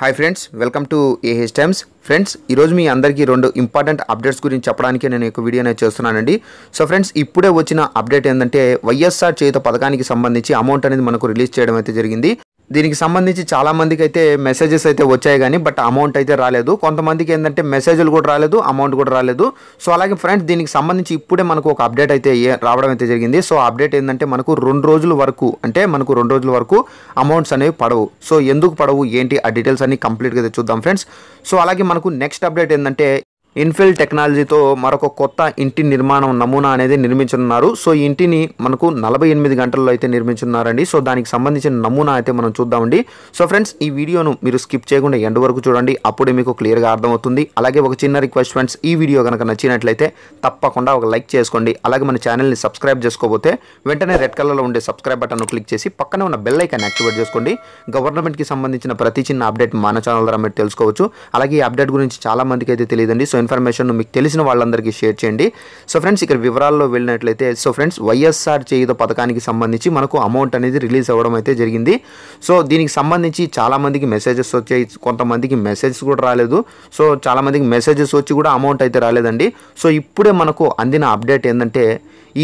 hi friends welcome to AH times friends ఈరోజు మీ అందరికీ రెండు ఇంపార్టెంట్ అప్డేట్స్ గురించి చెప్పడానికి నేను ఒక వీడియో అనేది చేస్తున్నానండి సో ఫ్రెండ్స్ ఇప్పుడే వచ్చిన అప్డేట్ ఏంటంటే వైఎస్ఆర్ చేత పథకానికి సంబంధించి అమౌంట్ అనేది మనకు రిలీజ్ చేయడం అయితే జరిగింది దీనికి సంబంధించి చాలామందికి అయితే మెసేజెస్ అయితే వచ్చాయి కానీ బట్ అమౌంట్ అయితే రాలేదు కొంతమందికి ఏంటంటే మెసేజ్లు కూడా రాలేదు అమౌంట్ కూడా రాలేదు సో అలాగే ఫ్రెండ్స్ దీనికి సంబంధించి ఇప్పుడే మనకు ఒక అప్డేట్ అయితే రావడం అయితే జరిగింది సో అప్డేట్ ఏంటంటే మనకు రెండు రోజుల వరకు అంటే మనకు రెండు రోజుల వరకు అమౌంట్స్ అనేవి పడవు సో ఎందుకు పడవు ఏంటి ఆ డీటెయిల్స్ అన్ని కంప్లీట్గా చూద్దాం ఫ్రెండ్స్ సో అలాగే మనకు నెక్స్ట్ అప్డేట్ ఏంటంటే ఇన్ఫిల్ టెక్నాలజీతో మరొక కొత్త ఇంటి నిర్మాణం నమూనా అనేది నిర్మించనున్నారు సో ఈ ఇంటిని మనకు నలభై ఎనిమిది గంటల్లో అయితే నిర్మించున్నారండి సో దానికి సంబంధించిన నమూనా అయితే మనం చూద్దామండి సో ఫ్రెండ్స్ ఈ వీడియోను మీరు స్కిప్ చేయకుండా ఎండ్ వరకు చూడండి అప్పుడే మీకు క్లియర్గా అర్థమవుతుంది అలాగే ఒక చిన్న రిక్వెస్ట్ ఫ్రెండ్స్ ఈ వీడియో కనుక నచ్చినట్లయితే తప్పకుండా ఒక లైక్ చేసుకోండి అలాగే మన ఛానల్ని సబ్స్క్రైబ్ చేసుకోబోతే వెంటనే రెడ్ కలర్లో ఉండే సబ్స్క్రైబ్ బటన్ను క్లిక్ చేసి పక్కనే ఉన్న బెల్ ఐకాన్ యాక్టివేట్ చేసుకోండి గవర్నమెంట్కి సంబంధించిన ప్రతి చిన్న అప్డేట్ మన ఛానల్ ద్వారా మీరు తెలుసుకోవచ్చు అలాగే ఈ అప్డేట్ గురించి చాలా మందికి అయితే తెలియదండి సో ఇన్ఫర్మేషన్ మీకు తెలిసిన వాళ్ళందరికీ షేర్ చేయండి సో ఫ్రెండ్స్ ఇక్కడ వివరాల్లో వెళ్ళినట్లయితే సో ఫ్రెండ్స్ వైఎస్ఆర్ చేయుత పథకానికి సంబంధించి మనకు అమౌంట్ అనేది రిలీజ్ అవ్వడం అయితే జరిగింది సో దీనికి సంబంధించి చాలామందికి మెసేజెస్ వచ్చాయి కొంతమందికి మెసేజ్ కూడా రాలేదు సో చాలామందికి మెసేజెస్ వచ్చి కూడా అమౌంట్ అయితే రాలేదండి సో ఇప్పుడే మనకు అందిన అప్డేట్ ఏంటంటే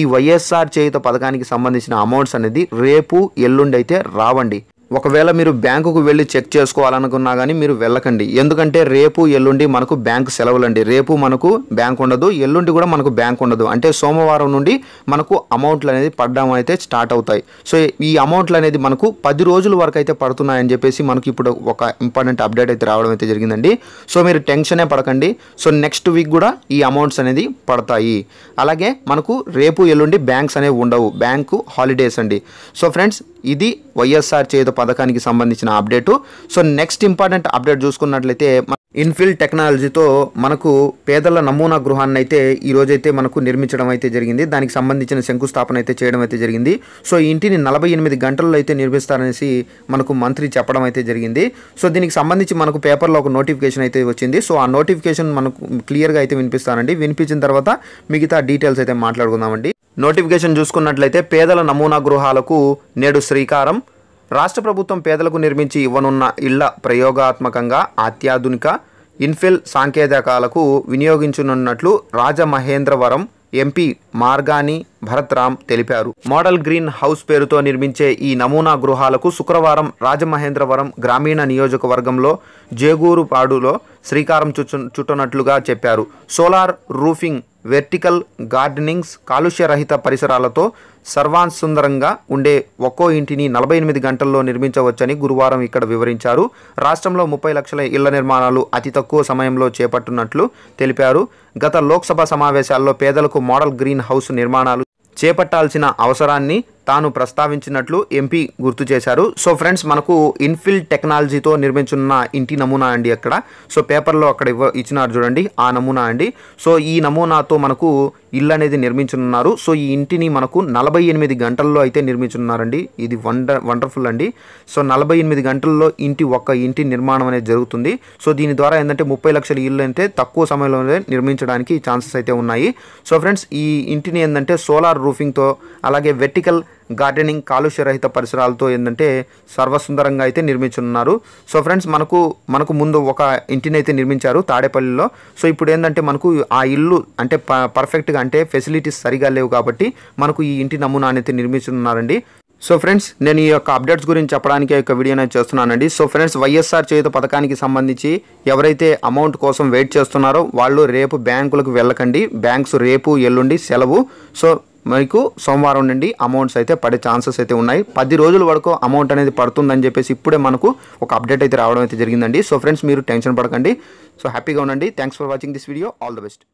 ఈ వైఎస్ఆర్ చేయుత పథకానికి సంబంధించిన అమౌంట్స్ అనేది రేపు ఎల్లుండి అయితే రావండి ఒకవేళ మీరు బ్యాంకుకు వెళ్ళి చెక్ చేసుకోవాలనుకున్నా కానీ మీరు వెళ్ళకండి ఎందుకంటే రేపు ఎల్లుండి మనకు బ్యాంక్ సెలవులండి రేపు మనకు బ్యాంక్ ఉండదు ఎల్లుండి కూడా మనకు బ్యాంక్ ఉండదు అంటే సోమవారం నుండి మనకు అమౌంట్లు అనేది పడడం అయితే స్టార్ట్ అవుతాయి సో ఈ అమౌంట్లు అనేది మనకు పది రోజుల వరకు అయితే పడుతున్నాయని చెప్పేసి మనకి ఇప్పుడు ఒక ఇంపార్టెంట్ అప్డేట్ అయితే రావడం అయితే జరిగిందండి సో మీరు టెన్షనే పడకండి సో నెక్స్ట్ వీక్ కూడా ఈ అమౌంట్స్ అనేది పడతాయి అలాగే మనకు రేపు ఎల్లుండి బ్యాంక్స్ అనేవి ఉండవు బ్యాంకు హాలిడేస్ అండి సో ఫ్రెండ్స్ ఇది వైఎస్ఆర్ చేత పథకానికి సంబంధించిన update so next important update చూసుకున్నట్లయితే ఇన్ఫిల్ టెక్నాలజీతో మనకు పేదల నమూనా గృహాన్ని అయితే అయితే మనకు నిర్మించడం అయితే జరిగింది దానికి సంబంధించిన శంకుస్థాపన అయితే చేయడం అయితే జరిగింది సో ఇంటిని నలభై ఎనిమిది గంటల్లో అయితే నిర్మిస్తారనేసి మనకు మంత్రి చెప్పడం అయితే జరిగింది సో దీనికి సంబంధించి మనకు పేపర్లో ఒక నోటిఫికేషన్ అయితే వచ్చింది సో ఆ నోటిఫికేషన్ మనకు క్లియర్గా అయితే వినిపిస్తానండి వినిపించిన తర్వాత మిగతా డీటెయిల్స్ అయితే మాట్లాడుకుందామండి నోటిఫికేషన్ చూసుకున్నట్లయితే పేదల నమూనా గృహాలకు నేడు శ్రీకారం రాష్ట్ర ప్రభుత్వం పేదలకు నిర్మించి ఇవ్వనున్న ఇళ్ల ప్రయోగాత్మకంగా అత్యాధునిక ఇన్ఫిల్ సాంకేతికాలకు వినియోగించనున్నట్లు రాజమహేంద్రవరం ఎంపీ మార్గాని భరత్ రామ్ తెలిపారు మోడల్ గ్రీన్ హౌస్ పేరుతో నిర్మించే ఈ నమూనా గృహాలకు శుక్రవారం రాజమహేంద్రవరం గ్రామీణ నియోజకవర్గంలో జేగూరుపాడులో శ్రీకారం చుచ్చు చుట్టనట్లుగా చెప్పారు సోలార్ రూఫింగ్ వెర్టికల్ గార్డెనింగ్స్ కాలుష్యరహిత పరిసరాలతో సర్వాంసుందరంగా ఉండే ఒక్కో ఇంటిని నలభై ఎనిమిది గంటల్లో నిర్మించవచ్చని గురువారం ఇక్కడ వివరించారు రాష్ట్రంలో ముప్పై లక్షల ఇళ్ల నిర్మాణాలు అతి తక్కువ సమయంలో చేపట్టినట్లు తెలిపారు గత లోక్సభ సమావేశాల్లో పేదలకు మోడల్ గ్రీన్ హౌస్ నిర్మాణాలు చేపట్టాల్సిన అవసరాన్ని తాను ప్రస్తావించినట్లు ఎంపీ గుర్తు చేశారు సో ఫ్రెండ్స్ మనకు ఇన్ఫిల్ టెక్నాలజీతో నిర్మించున్న ఇంటి నమూనా అండి అక్కడ సో పేపర్లో అక్కడ ఇవ్వ ఇచ్చినారు చూడండి ఆ నమూనా అండి సో ఈ నమూనాతో మనకు ఇల్లు అనేది నిర్మించనున్నారు సో ఈ ఇంటిని మనకు నలభై ఎనిమిది గంటల్లో అయితే నిర్మించున్నారండి ఇది వండర్ వండర్ఫుల్ అండి సో నలభై ఎనిమిది గంటల్లో ఇంటి ఒక్క ఇంటి నిర్మాణం అనేది జరుగుతుంది సో దీని ద్వారా ఏంటంటే ముప్పై లక్షల ఇల్లు అయితే తక్కువ సమయంలోనే నిర్మించడానికి ఛాన్సెస్ అయితే ఉన్నాయి సో ఫ్రెండ్స్ ఈ ఇంటిని ఏంటంటే సోలార్ రూఫింగ్తో అలాగే వెర్టికల్ గార్డెనింగ్ కాలుష్యరహిత పరిసరాలతో ఏంటంటే సర్వసుందరంగా అయితే నిర్మించనున్నారు సో ఫ్రెండ్స్ మనకు మనకు ముందు ఒక ఇంటిని అయితే నిర్మించారు తాడేపల్లిలో సో ఇప్పుడు ఏంటంటే మనకు ఆ ఇల్లు అంటే పర్ఫెక్ట్గా అంటే ఫెసిలిటీస్ సరిగా లేవు కాబట్టి మనకు ఈ ఇంటి నమూనా అనేది నిర్మించనున్నారండి సో ఫ్రెండ్స్ నేను ఈ యొక్క అప్డేట్స్ గురించి చెప్పడానికి యొక్క వీడియోనే చేస్తున్నానండి సో ఫ్రెండ్స్ వైఎస్ఆర్ చేత పథకానికి సంబంధించి ఎవరైతే అమౌంట్ కోసం వెయిట్ చేస్తున్నారో వాళ్ళు రేపు బ్యాంకులకు వెళ్ళకండి బ్యాంక్స్ రేపు ఎల్లుండి సెలవు సో మీకు సోమవారం నుండి అమౌంట్స్ అయితే పడే ఛాన్సెస్ అయితే ఉన్నాయి పది రోజుల వరకు అమౌంట్ అనేది పడుతుందని చెప్పేసి ఇప్పుడే మనకు ఒక అప్డేట్ అయితే రావడం అయితే జరిగిందండి సో ఫ్రెండ్స్ మీరు టెన్షన్ పడకండి సో హ్యాపీగా ఉండండి thanks for watching this video all the best